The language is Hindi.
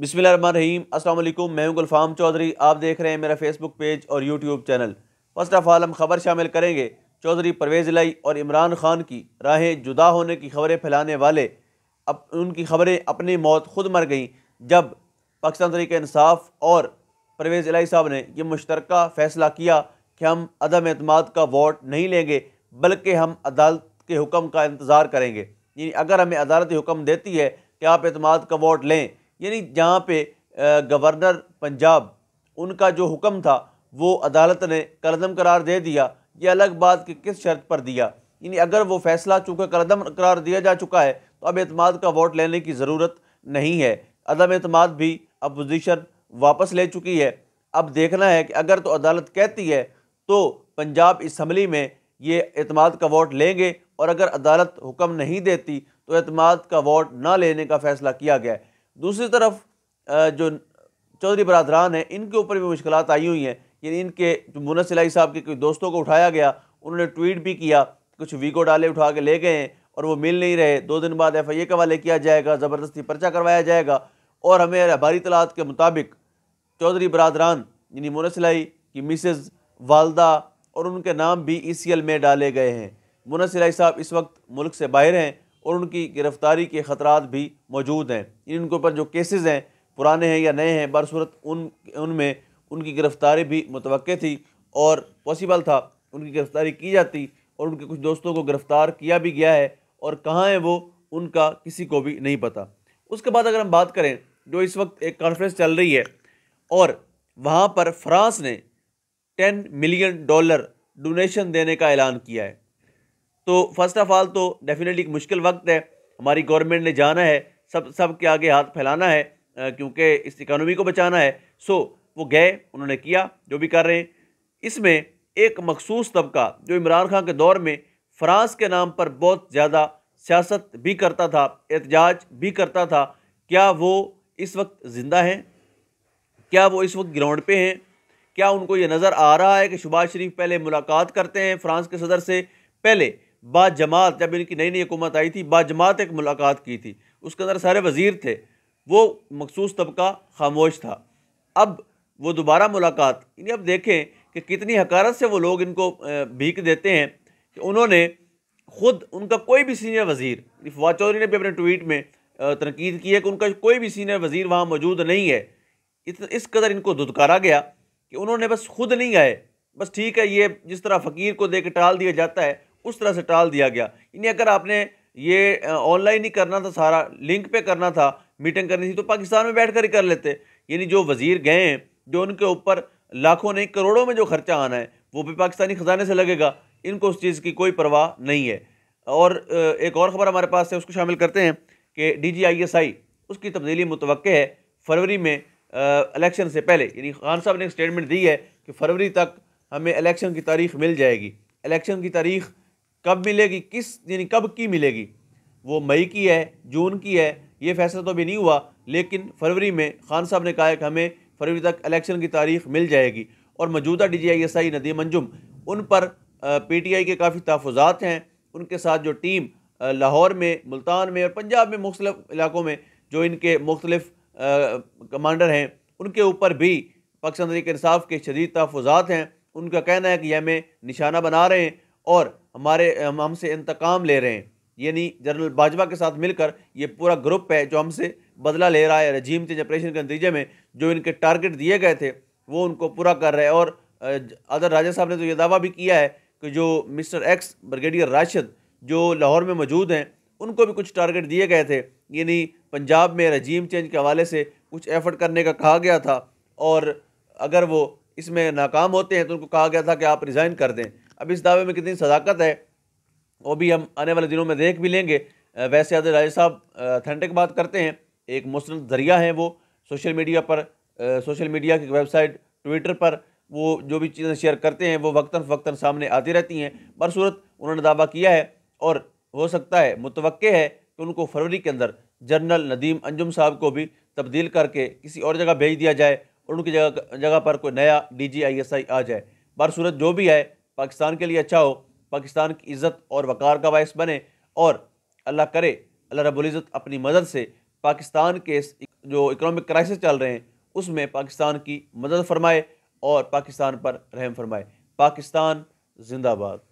बिसमिल रहीम अस्सलाम मैं हूं गुलफाम चौधरी आप देख रहे हैं मेरा फेसबुक पेज और YouTube channel first of all हम खबर शामिल करेंगे चौधरी परवेज़ लाई और इमरान खान की राहें जुदा होने की खबरें फैलाने वाले अप, उनकी खबरें अपनी मौत खुद मर गईं जब पाकिस्तान तरीके इंसाफ और परवेज़ लाई साहब ने यह मुश्तर फ़ैसला किया कि हम अदम अतमाद का वोट नहीं लेंगे बल्कि हम अदालत के हुक्म का इंतज़ार करेंगे यानी अगर हमें अदालत हुक्म देती है कि आप अतमाद का वोट लें यानी जहाँ पे गवर्नर पंजाब उनका जो हुक्म था वो अदालत ने कलदम करार दे दिया ये अलग बात कि किस शर्त पर दिया यानी अगर वो फैसला चूँकि कलदम करार दिया जा चुका है तो अब अतमाद का वोट लेने की ज़रूरत नहीं है अदम अतमाद भी अपोजिशन वापस ले चुकी है अब देखना है कि अगर तो अदालत कहती है तो पंजाब इसम्बली में ये अतमाद का वोट लेंगे और अगर अदालत हुक्म नहीं देती तो अतमाद का वोट ना लेने का फ़ैसला किया गया है दूसरी तरफ जो चौधरी बरदरान हैं इनके ऊपर भी मुश्किल आई हुई हैं यानी इनके मुनत सिलाई साहब के कोई दोस्तों को उठाया गया उन्होंने ट्वीट भी किया कुछ वीको डाले उठा के ले गए हैं और वो मिल नहीं रहे दो दिन बाद एफ आई ए का हवाले किया जाएगा ज़बरदस्ती पर्चा करवाया जाएगा और हमें भारी तलात के मुताबिक चौधरी बरदरान यानी मुनत सिलाई की मिसेज़ वालदा और उनके नाम भी ई सी एल में डाले गए हैं मुनत सिलाई साहब इस वक्त मुल्क से बाहर हैं और उनकी गिरफ़्तारी के खतरा भी मौजूद हैं इनके ऊपर जो केसेस हैं पुराने हैं या नए हैं बरसूरत उन उनमें उनकी गिरफ़्तारी भी मुतव थी और पॉसिबल था उनकी गिरफ़्तारी की जाती और उनके कुछ दोस्तों को गिरफ़्तार किया भी गया है और कहाँ हैं वो उनका किसी को भी नहीं पता उसके बाद अगर हम बात करें जो इस वक्त एक कॉन्फ्रेंस चल रही है और वहाँ पर फ्रांस ने टेन मिलियन डॉलर डोनेशन देने का ऐलान किया है तो फर्स्ट ऑफ़ ऑल तो डेफिनेटली एक मुश्किल वक्त है हमारी गवर्नमेंट ने जाना है सब सब के आगे हाथ फैलाना है क्योंकि इस इकानमी को बचाना है सो वो गए उन्होंने किया जो भी कर रहे हैं इसमें एक मखसूस तबका जो इमरान खान के दौर में फ्रांस के नाम पर बहुत ज़्यादा सियासत भी करता था एहतजाज भी करता था क्या वो इस वक्त ज़िंदा हैं क्या वो इस वक्त ग्राउंड पे हैं क्या उनको ये नज़र आ रहा है कि शुबाज़ शरीफ पहले मुलाकात करते हैं फ्रांस के सदर से पहले जमात जब इनकी नई नई हुकूमत आई थी जमात एक मुलाकात की थी उसके अंदर सारे वज़ीर थे वो मखसूस तबका खामोश था अब वो दोबारा मुलाकात यानी अब देखें कि कितनी हकारत से वो लोग इनको भीख देते हैं कि उन्होंने ख़ुद उनका कोई भी सीनियर वज़ीर फवाद चौधरी ने भी अपने ट्वीट में तनकीद की है कि उनका कोई भी सीनियर वज़ीर वहाँ मौजूद नहीं है इस कदर इनको दुदकारा गया कि उन्होंने बस खुद नहीं आए बस ठीक है ये जिस तरह फ़कीर को दे के टाल दिया जाता है उस तरह से टाल दिया गया यानी अगर आपने ये ऑनलाइन ही करना था सारा लिंक पे करना था मीटिंग करनी थी तो पाकिस्तान में बैठ कर ही कर लेते यानी जो वज़ीर गए हैं जो उनके ऊपर लाखों नहीं करोड़ों में जो खर्चा आना है वो भी पाकिस्तानी ख़जाने से लगेगा इनको उस चीज़ की कोई परवाह नहीं है और एक और ख़बर हमारे पास है उसको शामिल करते हैं कि डी जी आई एस आई उसकी तब्दीली मुतव है फरवरी में इलेक्शन से पहले यानी खान साहब ने एक स्टेटमेंट दी है कि फरवरी तक हमें इलेक्शन की तारीख मिल जाएगी इलेक्शन की तारीख कब मिलेगी किस यानी कब की मिलेगी वो मई की है जून की है ये फैसला तो अभी नहीं हुआ लेकिन फरवरी में खान साहब ने कहा है कि हमें फरवरी तक इलेक्शन की तारीख मिल जाएगी और मौजूदा D G I S I Nadeem Anjum उन पर पी टी आई के काफ़ी तहफात हैं उनके साथ जो टीम लाहौर में मुल्तान में और पंजाब में मुख्तलिफ इलाकों में जो इनके मुख्तलिफ कमांडर हैं उनके ऊपर भी पाकिस्तान तरीके इंसाफ के शदीद तहफात हैं उनका कहना है कि हमें निशाना बना रहे हैं और हमारे हमसे इंतकाम ले रहे हैं यानी जनरल बाजवा के साथ मिलकर ये पूरा ग्रुप है जो हमसे बदला ले रहा है रजीम चेंज ऑपरेशन के नतीजे में जो इनके टारगेट दिए गए थे वो उनको पूरा कर रहे हैं और अदर राजा साहब ने तो ये दावा भी किया है कि जो मिस्टर एक्स ब्रिगेडियर राशिद जो लाहौर में मौजूद हैं उनको भी कुछ टारगेट दिए गए थे यानी पंजाब में रजीम चेंज के हवाले से कुछ एफर्ट करने का कहा गया था और अगर वो इसमें नाकाम होते हैं तो उनको कहा गया था कि आप रिज़ाइन कर दें अब इस दावे में कितनी सदाकत है वो भी हम आने वाले दिनों में देख भी लेंगे वैसे आज राजा साहब अथेंटिक बात करते हैं एक मुस्त जरिया है वो सोशल मीडिया पर सोशल मीडिया की वेबसाइट ट्विटर पर वो जो भी चीज़ें शेयर करते हैं वो वक्ता फ़क्ता सामने आती रहती हैं बरसूरत उन्होंने दावा किया है और हो सकता है मुतव है कि उनको फरवरी के अंदर जनरल नदीम अंजुम साहब को भी तब्दील करके किसी और जगह भेज दिया जाए और उनकी जगह जगह पर कोई नया डी जी आई एस आई आ जाए बरसूरत जो भी है पाकिस्तान के लिए अच्छा हो पाकिस्तान की इज़्ज़त और वक़ार का बायस बने और अल्लाह करे अल्लाह रबुल्ज़त अपनी मदद से पाकिस्तान के जो इकनॉमिक क्राइसिस चल रहे हैं उसमें पाकिस्तान की मदद फरमाए और पाकिस्तान पर रहम फरमाए पाकिस्तान जिंदाबाद